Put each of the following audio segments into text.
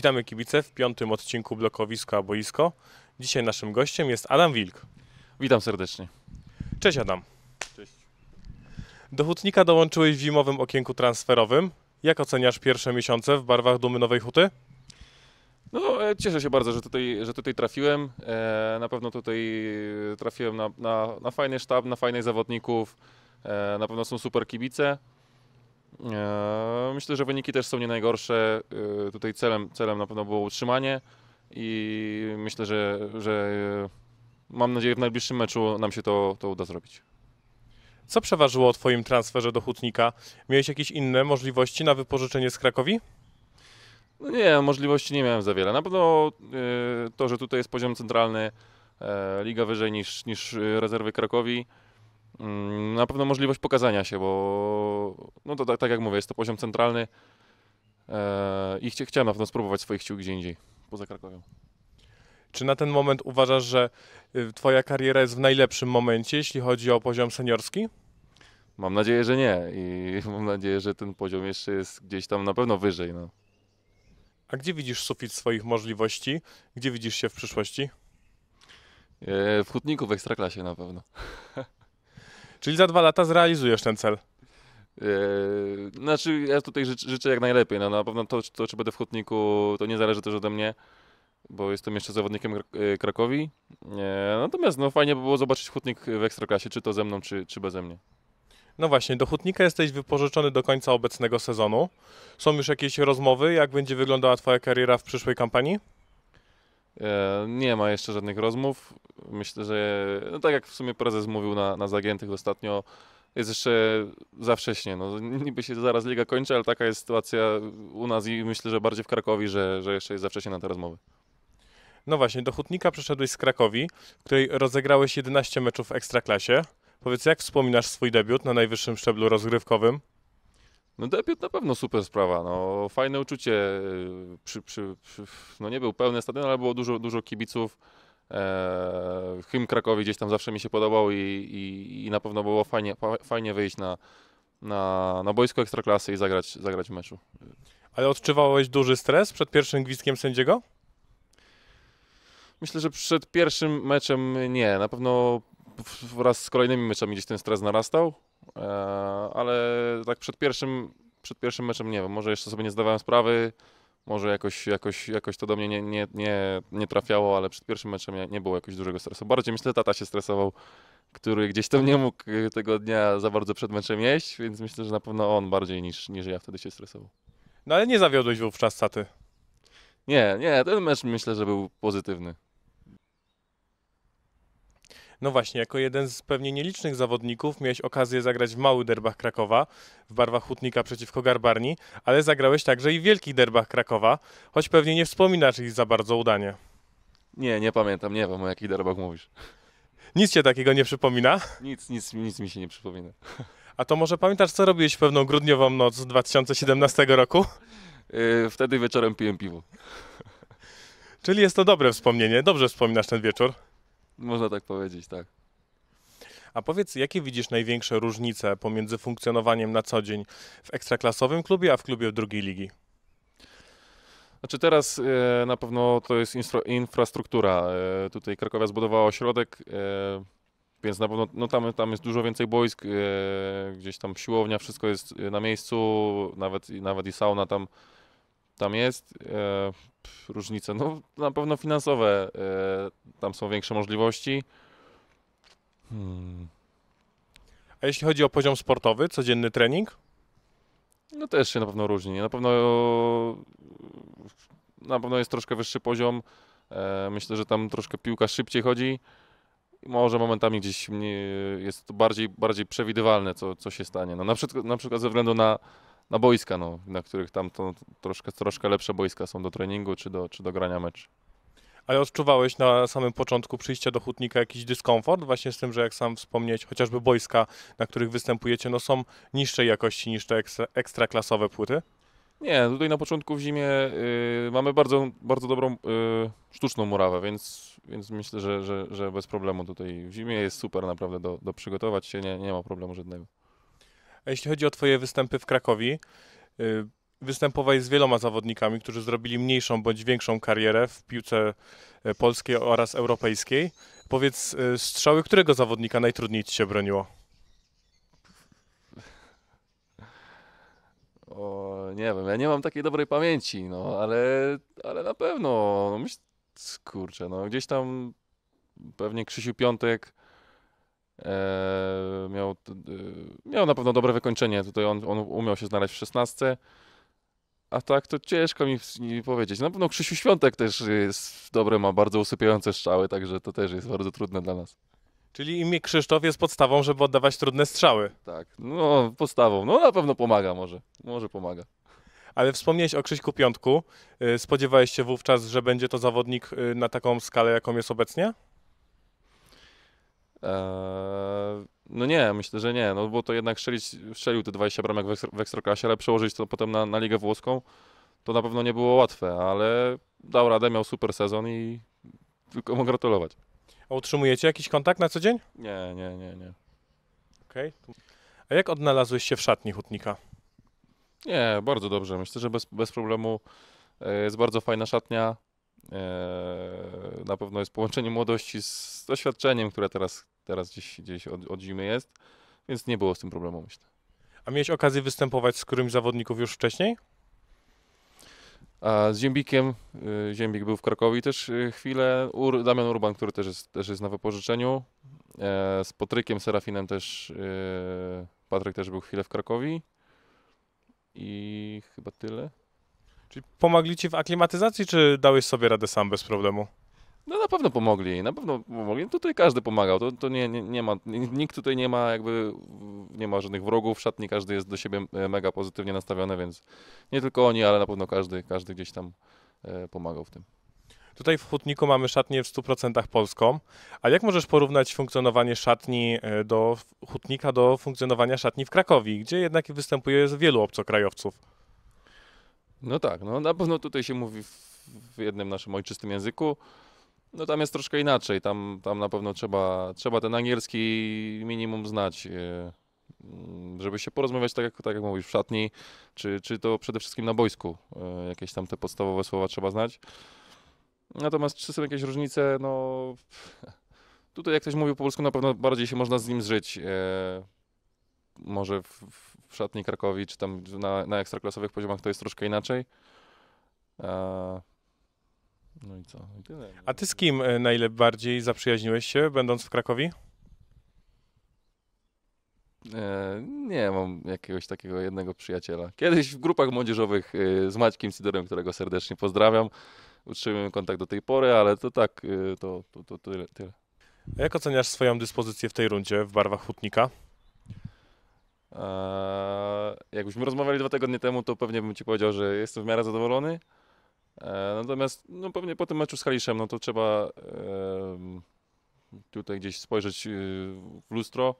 Witamy kibice w piątym odcinku blokowiska boisko. Dzisiaj naszym gościem jest Adam Wilk. Witam serdecznie. Cześć Adam. Cześć. Do hutnika dołączyłeś w zimowym okienku transferowym. Jak oceniasz pierwsze miesiące w barwach dumy Nowej Huty? No, e, cieszę się bardzo, że tutaj, że tutaj trafiłem. E, na pewno tutaj trafiłem na, na, na fajny sztab, na fajnych zawodników. E, na pewno są super kibice. E, myślę, że wyniki też są nie najgorsze. E, tutaj celem, celem na pewno było utrzymanie i myślę, że, że e, mam nadzieję w najbliższym meczu nam się to, to uda zrobić. Co przeważyło o Twoim transferze do Hutnika? Miałeś jakieś inne możliwości na wypożyczenie z Krakowi? No nie, możliwości nie miałem za wiele. Na pewno to, że tutaj jest poziom centralny, liga wyżej niż, niż rezerwy Krakowi. Mm, na pewno możliwość pokazania się, bo no to tak, tak jak mówię, jest to poziom centralny e, i chcia, chciałem na pewno spróbować swoich sił gdzie indziej, poza Krakowią. Czy na ten moment uważasz, że y, twoja kariera jest w najlepszym momencie, jeśli chodzi o poziom seniorski? Mam nadzieję, że nie i mam nadzieję, że ten poziom jeszcze jest gdzieś tam na pewno wyżej. No. A gdzie widzisz sufit swoich możliwości? Gdzie widzisz się w przyszłości? E, w hutniku w ekstraklasie na pewno. Czyli za dwa lata zrealizujesz ten cel. Yy, znaczy, ja tutaj życzę, życzę jak najlepiej. No, no, na pewno to, to, czy będę w hutniku, to nie zależy też ode mnie, bo jestem jeszcze zawodnikiem yy, Krakowi. Yy, natomiast no, fajnie by było zobaczyć hutnik w ekstraklasie, czy to ze mną, czy, czy bez mnie. No właśnie, do hutnika jesteś wypożyczony do końca obecnego sezonu. Są już jakieś rozmowy, jak będzie wyglądała Twoja kariera w przyszłej kampanii? E, nie ma jeszcze żadnych rozmów. Myślę, że no tak jak w sumie prezes mówił na, na zagiętych ostatnio, jest jeszcze za wcześnie. No, niby się zaraz liga kończy, ale taka jest sytuacja u nas i myślę, że bardziej w Krakowi, że, że jeszcze jest za wcześnie na te rozmowy. No właśnie, do Hutnika przyszedłeś z Krakowi, w której rozegrałeś 11 meczów w Ekstraklasie. Powiedz, jak wspominasz swój debiut na najwyższym szczeblu rozgrywkowym? No debiut na pewno super sprawa, no fajne uczucie, y, przy, przy, przy, no nie był pełny stadion, ale było dużo, dużo kibiców, e, hymn Krakowi gdzieś tam zawsze mi się podobał i, i, i na pewno było fajnie, fajnie wyjść na, na, na boisko Ekstraklasy i zagrać, zagrać w meczu. Ale odczuwałeś duży stres przed pierwszym gwizdkiem sędziego? Myślę, że przed pierwszym meczem nie. Na pewno wraz z kolejnymi meczami gdzieś ten stres narastał. E, ale tak przed pierwszym, przed pierwszym meczem, nie wiem, może jeszcze sobie nie zdawałem sprawy, może jakoś, jakoś, jakoś to do mnie nie, nie, nie, nie trafiało, ale przed pierwszym meczem nie, nie było jakiegoś dużego stresu. Bardziej myślę, że tata się stresował, który gdzieś tam nie mógł tego dnia za bardzo przed meczem jeść, więc myślę, że na pewno on bardziej niż, niż ja wtedy się stresował. No ale nie zawiodłeś wówczas taty. Nie, nie, ten mecz myślę, że był pozytywny. No właśnie, jako jeden z pewnie nielicznych zawodników miałeś okazję zagrać w małych derbach Krakowa w barwach Hutnika przeciwko Garbarni, ale zagrałeś także i w wielkich derbach Krakowa, choć pewnie nie wspominasz ich za bardzo udanie. Nie, nie pamiętam, nie wiem o jakich derbach mówisz. Nic cię takiego nie przypomina? Nic, nic, nic mi się nie przypomina. A to może pamiętasz, co robiłeś pewną grudniową noc 2017 roku? Yy, wtedy wieczorem piłem piwo. Czyli jest to dobre wspomnienie. Dobrze wspominasz ten wieczór. Można tak powiedzieć, tak. A powiedz, jakie widzisz największe różnice pomiędzy funkcjonowaniem na co dzień w ekstraklasowym klubie, a w klubie drugiej ligi? Znaczy teraz e, na pewno to jest infrastruktura. E, tutaj Krakowia zbudowała ośrodek, e, więc na pewno no tam, tam jest dużo więcej boisk, e, gdzieś tam siłownia, wszystko jest e, na miejscu, nawet, nawet i sauna tam tam jest. E, różnice, no na pewno finansowe. E, tam są większe możliwości. Hmm. A jeśli chodzi o poziom sportowy, codzienny trening? No też się na pewno różni. Na pewno, na pewno jest troszkę wyższy poziom. E, myślę, że tam troszkę piłka szybciej chodzi. Może momentami gdzieś jest to bardziej, bardziej przewidywalne, co, co się stanie. No, na, przykład, na przykład ze względu na, na boiska, no, na których tam to troszkę, troszkę lepsze boiska są do treningu czy do, czy do grania meczu. Ale odczuwałeś na samym początku przyjścia do Hutnika jakiś dyskomfort właśnie z tym, że jak sam wspomnieć, chociażby boiska, na których występujecie, no są niższej jakości niż te ekstra, ekstraklasowe płyty? Nie, tutaj na początku w zimie y, mamy bardzo, bardzo dobrą y, sztuczną murawę, więc, więc myślę, że, że, że bez problemu tutaj w zimie jest super naprawdę do, do przygotować się, nie, nie ma problemu żadnego. A jeśli chodzi o Twoje występy w Krakowie, y, występowałeś z wieloma zawodnikami, którzy zrobili mniejszą bądź większą karierę w piłce y, polskiej oraz europejskiej. Powiedz, y, strzały którego zawodnika najtrudniej Ci się broniło? O, nie wiem, ja nie mam takiej dobrej pamięci, no, ale, ale na pewno, no, kurczę, no, gdzieś tam pewnie Krzysiu Piątek, E, miał, e, miał na pewno dobre wykończenie. Tutaj on, on umiał się znaleźć w 16. A tak to ciężko mi, mi powiedzieć. Na pewno Krzysiu Świątek też jest dobry, ma bardzo usypiające strzały, także to też jest bardzo trudne dla nas. Czyli imię Krzysztof jest podstawą, żeby oddawać trudne strzały. Tak, no podstawą. No na pewno pomaga może. Może pomaga. Ale wspomniałeś o Krzyśku Piątku. E, spodziewałeś się wówczas, że będzie to zawodnik e, na taką skalę, jaką jest obecnie? Eee, no nie, myślę, że nie, no bo to jednak strzelić, strzelił te 20 bramek w, ekstra, w Ekstraklasie, ale przełożyć to potem na, na Ligę Włoską, to na pewno nie było łatwe, ale dał radę, miał super sezon i tylko mu gratulować. A utrzymujecie jakiś kontakt na co dzień? Nie, nie, nie, nie. Okej. Okay. A jak odnalazłeś się w szatni Hutnika? Nie, bardzo dobrze. Myślę, że bez, bez problemu. E, jest bardzo fajna szatnia. E, na pewno jest połączenie młodości z doświadczeniem, które teraz teraz gdzieś, gdzieś od, od zimy jest, więc nie było z tym problemu, myślę. A miałeś okazję występować z którymś zawodników już wcześniej? A z Ziembikiem, y, Ziembik był w Krakowie też y, chwilę, Ur, Damian Urban, który też jest, też jest na wypożyczeniu, e, z Patrykiem Serafinem też, y, Patryk też był chwilę w Krakowie i chyba tyle. Czyli pomogli ci w aklimatyzacji, czy dałeś sobie radę sam bez problemu? No na pewno pomogli, na pewno pomogli. No, tutaj każdy pomagał, to, to nie, nie, nie ma, nikt tutaj nie ma jakby, nie ma żadnych wrogów, szatni, każdy jest do siebie e, mega pozytywnie nastawiony, więc nie tylko oni, ale na pewno każdy, każdy gdzieś tam e, pomagał w tym. Tutaj w Hutniku mamy szatnię w 100% polską. A jak możesz porównać funkcjonowanie szatni e, do Hutnika do funkcjonowania szatni w Krakowie, gdzie jednak występuje z wielu obcokrajowców? No tak, no na pewno tutaj się mówi w jednym naszym ojczystym języku. No tam jest troszkę inaczej, tam, tam na pewno trzeba, trzeba ten angielski minimum znać, e, mm, żeby się porozmawiać, tak jak, tak jak mówisz, w szatni, czy, czy to przede wszystkim na boisku, e, jakieś tam te podstawowe słowa trzeba znać. Natomiast czy są jakieś różnice, no tutaj jak ktoś mówił po polsku, na pewno bardziej się można z nim zżyć. E, może w, w szatni Krakowi, czy tam na, na ekstraklasowych poziomach to jest troszkę inaczej. No i co? I tyle. No. A ty z kim e, najbardziej zaprzyjaźniłeś się, będąc w Krakowie? E, nie, mam jakiegoś takiego jednego przyjaciela. Kiedyś w grupach młodzieżowych e, z Maćkiem Sidorem, którego serdecznie pozdrawiam, utrzymujemy kontakt do tej pory, ale to tak, e, to, to, to tyle, tyle. A jak oceniasz swoją dyspozycję w tej rundzie w barwach hutnika? Eee, jakbyśmy rozmawiali dwa tygodnie temu, to pewnie bym ci powiedział, że jestem w miarę zadowolony. E, natomiast no pewnie po tym meczu z Haliszem, no to trzeba tutaj gdzieś spojrzeć y, w lustro.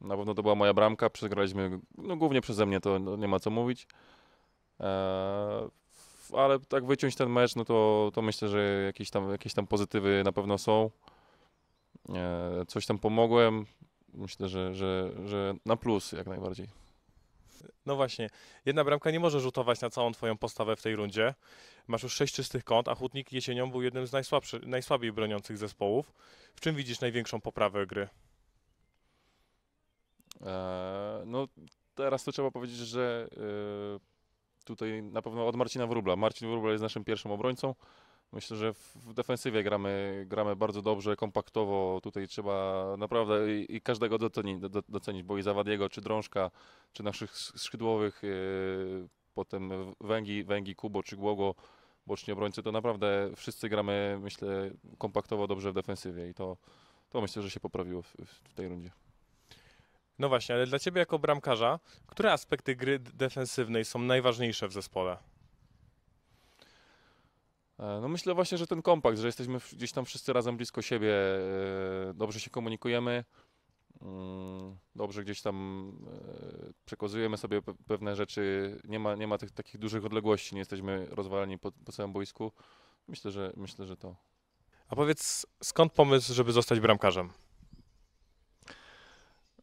Na pewno to była moja bramka, przegraliśmy, no głównie przeze mnie, to no, nie ma co mówić. E, ale tak wyciąć ten mecz, no to, to myślę, że jakieś tam, jakieś tam pozytywy na pewno są. E, coś tam pomogłem. Myślę, że, że, że na plus jak najbardziej. No właśnie, jedna bramka nie może rzutować na całą twoją postawę w tej rundzie. Masz już sześć czystych kąt, a Hutnik jesienią był jednym z najsłabiej broniących zespołów. W czym widzisz największą poprawę gry? Eee, no teraz to trzeba powiedzieć, że yy, tutaj na pewno od Marcina Wrubla. Marcin Wrubla jest naszym pierwszym obrońcą. Myślę, że w defensywie gramy, gramy bardzo dobrze, kompaktowo. Tutaj trzeba naprawdę i, i każdego docenić, do, docenić, bo i Zawadiego, czy Drążka, czy naszych skrzydłowych, yy, potem Węgi, Węgi, Kubo, czy Głogo, boczni obrońcy, to naprawdę wszyscy gramy, myślę, kompaktowo dobrze w defensywie i to, to myślę, że się poprawiło w, w tej rundzie. No właśnie, ale dla Ciebie jako bramkarza, które aspekty gry defensywnej są najważniejsze w zespole? E, no myślę właśnie, że ten kompakt, że jesteśmy gdzieś tam wszyscy razem blisko siebie, e, dobrze się komunikujemy, mm, dobrze gdzieś tam e, przekazujemy sobie pewne rzeczy, nie ma, nie ma tych takich dużych odległości, nie jesteśmy rozwaleni po, po całym boisku. Myślę, że myślę, że to. A powiedz, skąd pomysł, żeby zostać bramkarzem?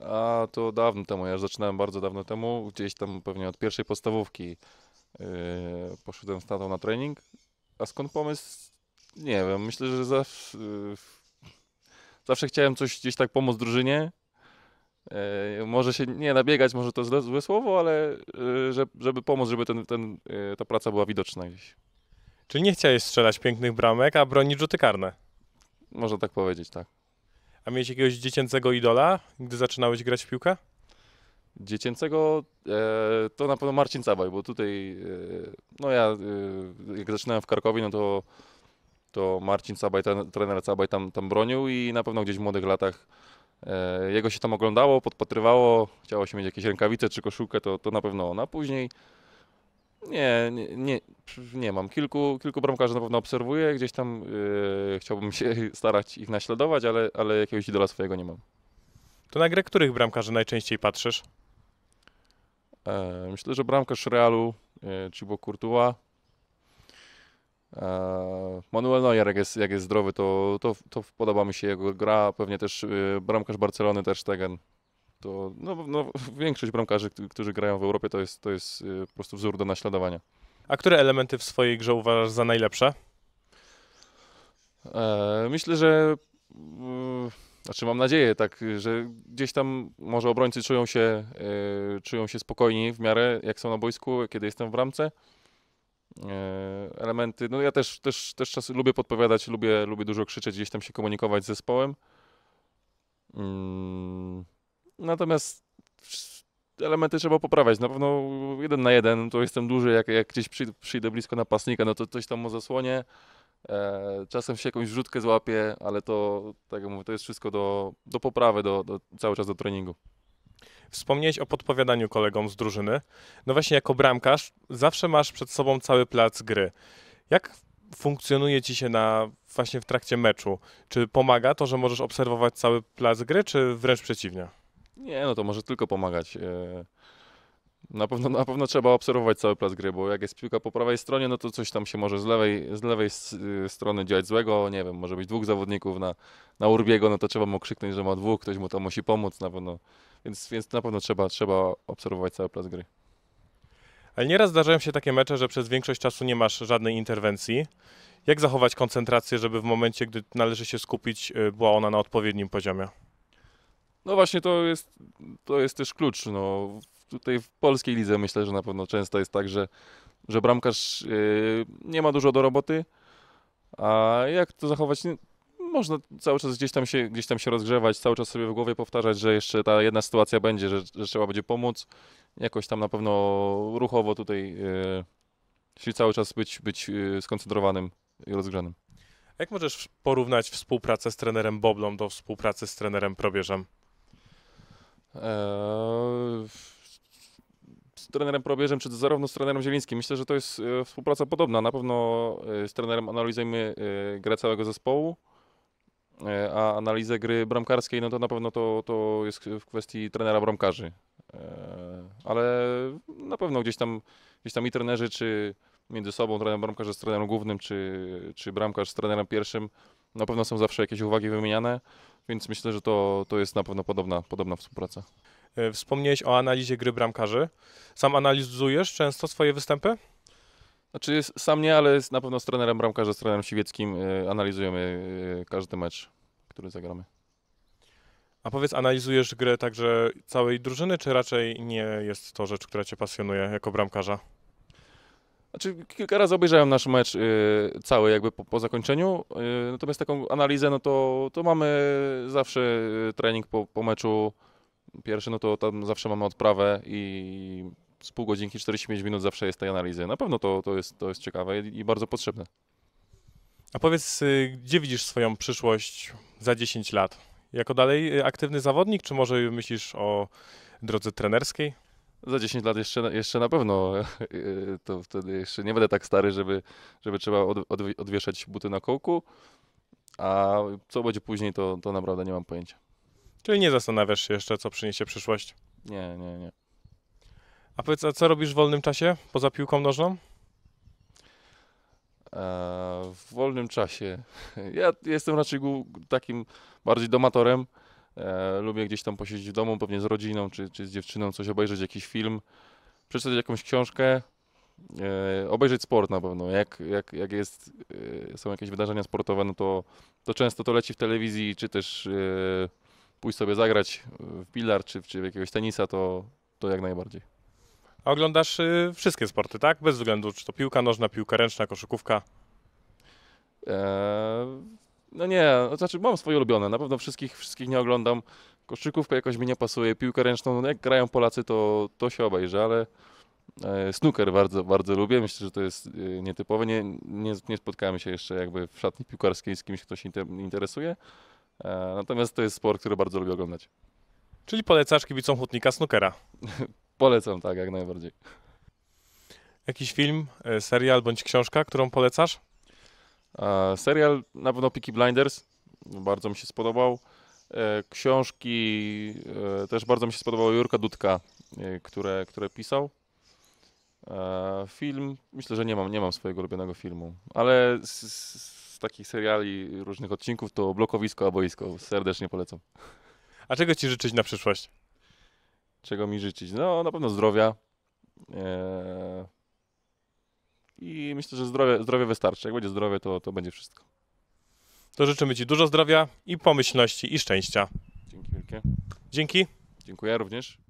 A to dawno temu, ja już zaczynałem bardzo dawno temu, gdzieś tam pewnie od pierwszej podstawówki. Yy, poszedłem z tatą na trening a skąd pomysł? Nie wiem, myślę, że zawsze, zawsze chciałem coś gdzieś tak pomóc drużynie. E, może się nie nabiegać, może to złe, złe słowo, ale e, żeby pomóc, żeby ten, ten, e, ta praca była widoczna gdzieś. Czyli nie chciałeś strzelać pięknych bramek, a bronić rzuty karne? Można tak powiedzieć, tak. A miałeś jakiegoś dziecięcego idola, gdy zaczynałeś grać w piłkę? Dziecięcego e, to na pewno Marcin Cabaj, bo tutaj, e, no ja e, jak zaczynałem w Karkowie, no to, to Marcin Cabaj, ten, trener Cabaj tam, tam bronił i na pewno gdzieś w młodych latach e, jego się tam oglądało, podpatrywało, chciało się mieć jakieś rękawice czy koszulkę, to, to na pewno ona. Później nie, nie, nie, nie mam. Kilku, kilku bramkarzy na pewno obserwuję, gdzieś tam e, chciałbym się starać ich naśladować, ale, ale jakiegoś idola swojego nie mam. To na grę których bramkarzy najczęściej patrzysz? E, myślę, że bramkarz Realu, Cibo e, Courtois, e, Manuel Neuer, jak jest, jak jest zdrowy, to, to, to podoba mi się jego gra. Pewnie też bramkarz Barcelony, też Stegen. To, no, no, większość bramkarzy, którzy grają w Europie, to jest, to jest po prostu wzór do naśladowania. A które elementy w swojej grze uważasz za najlepsze? Myślę, że mm, znaczy mam nadzieję, tak, że gdzieś tam może obrońcy czują się, yy, czują się spokojni w miarę jak są na boisku, kiedy jestem w ramce. Yy, elementy, no ja też, też, też czas lubię podpowiadać, lubię, lubię dużo krzyczeć, gdzieś tam się komunikować z zespołem. Yy, natomiast elementy trzeba poprawiać. Na pewno jeden na jeden to jestem duży, jak, jak gdzieś przy, przyjdę blisko napastnika, no to coś tam mu zasłonię E, czasem się jakąś rzutkę złapie, ale to, tak jak mówię, to jest wszystko do, do poprawy, do, do, cały czas do treningu. Wspomniałeś o podpowiadaniu kolegom z drużyny. No właśnie, jako bramkarz zawsze masz przed sobą cały plac gry. Jak funkcjonuje ci się na, właśnie w trakcie meczu? Czy pomaga to, że możesz obserwować cały plac gry, czy wręcz przeciwnie? Nie, no to może tylko pomagać. E, na pewno, na pewno trzeba obserwować cały plac gry, bo jak jest piłka po prawej stronie, no to coś tam się może z lewej, z lewej y, strony dziać złego, nie wiem, może być dwóch zawodników na, na Urbiego, no to trzeba mu krzyknąć, że ma dwóch, ktoś mu tam musi pomóc, na pewno, więc, więc na pewno trzeba, trzeba obserwować cały plac gry. Ale nieraz zdarzają się takie mecze, że przez większość czasu nie masz żadnej interwencji. Jak zachować koncentrację, żeby w momencie, gdy należy się skupić, y, była ona na odpowiednim poziomie? No właśnie to jest, to jest też klucz. No, tutaj w polskiej lidze myślę, że na pewno często jest tak, że, że bramkarz yy, nie ma dużo do roboty, a jak to zachować? Można cały czas gdzieś tam się, gdzieś tam się rozgrzewać, cały czas sobie w głowie powtarzać, że jeszcze ta jedna sytuacja będzie, że, że trzeba będzie pomóc. Jakoś tam na pewno ruchowo tutaj czyli yy, cały czas być, być yy, skoncentrowanym i rozgrzanym. Jak możesz porównać współpracę z trenerem Boblą do współpracy z trenerem Probierzem? Eee trenerem Probierzem, czy zarówno z trenerem Zielińskim. Myślę, że to jest e, współpraca podobna. Na pewno e, z trenerem analizujemy e, grę całego zespołu, a analizę gry bramkarskiej, no to na pewno to, to jest w kwestii trenera bramkarzy. Ale na pewno gdzieś tam, gdzieś tam i trenerzy, czy między sobą trener bramkarzy, z trenerem głównym, czy, czy bramkarz z trenerem pierwszym, na pewno są zawsze jakieś uwagi wymieniane, więc myślę, że to, to jest na pewno podobna, podobna współpraca. E, wspomniałeś o analizie gry bramkarzy. Sam analizujesz często swoje występy? Znaczy sam nie, ale na pewno z trenerem bramkarza, z trenerem Siwieckim e, analizujemy e, każdy mecz, który zagramy. A powiedz, analizujesz grę także całej drużyny, czy raczej nie jest to rzecz, która cię pasjonuje jako bramkarza? Znaczy, kilka razy obejrzałem nasz mecz yy, cały jakby po, po zakończeniu, yy, natomiast taką analizę, no to, to mamy zawsze trening po, po meczu, Pierwszy, no to tam zawsze mamy odprawę i z pół godzinki, 45 minut zawsze jest tej analizy. Na pewno to, to, jest, to jest ciekawe i, i bardzo potrzebne. A powiedz, y, gdzie widzisz swoją przyszłość za 10 lat? Jako dalej y, aktywny zawodnik, czy może myślisz o drodze trenerskiej? Za 10 lat jeszcze, jeszcze na pewno y, to wtedy jeszcze nie będę tak stary, żeby, żeby trzeba od, odwieszać buty na kołku. A co będzie później, to, to naprawdę nie mam pojęcia. Czyli nie zastanawiasz się jeszcze, co przyniesie przyszłość? Nie, nie, nie. A powiedz, a co robisz w wolnym czasie poza piłką nożną? E, w wolnym czasie. Ja jestem raczej takim bardziej domatorem. E, lubię gdzieś tam posiedzieć w domu, pewnie z rodziną czy, czy z dziewczyną, coś obejrzeć, jakiś film, przeczytać jakąś książkę, e, obejrzeć sport na pewno. Jak, jak, jak jest, są jakieś wydarzenia sportowe, no to, to często to leci w telewizji, czy też pójść sobie zagrać w pilar czy, czy w jakiegoś tenisa, to, to jak najbardziej. A oglądasz y, wszystkie sporty, tak? Bez względu, czy to piłka nożna, piłka ręczna, koszykówka? Eee, no nie, no, znaczy mam swoje ulubione. Na pewno wszystkich, wszystkich nie oglądam. Koszykówka jakoś mi nie pasuje, piłkę ręczną, no jak grają Polacy, to, to się obejrzy, ale e, snooker bardzo, bardzo lubię. Myślę, że to jest e, nietypowe. Nie, nie, nie spotkałem się jeszcze jakby w szatni piłkarskiej z kimś, kto się inter interesuje. E, natomiast to jest sport, który bardzo lubię oglądać. Czyli polecasz kibicom hutnika snookera? Polecam, tak, jak najbardziej. Jakiś film, e, serial bądź książka, którą polecasz? E, serial na pewno Peaky Blinders. Bardzo mi się spodobał. E, książki e, też bardzo mi się spodobało Jurka Dudka, e, które, które pisał. Film, myślę, że nie mam, nie mam swojego ulubionego filmu, ale takich seriali, różnych odcinków, to Blokowisko, a boisko. Serdecznie polecam. A czego ci życzyć na przyszłość? Czego mi życzyć? No, na pewno zdrowia. Eee... I myślę, że zdrowie, zdrowie wystarczy. Jak będzie zdrowie, to, to będzie wszystko. To życzymy ci dużo zdrowia i pomyślności i szczęścia. Dzięki wielkie. Dzięki. Dziękuję również.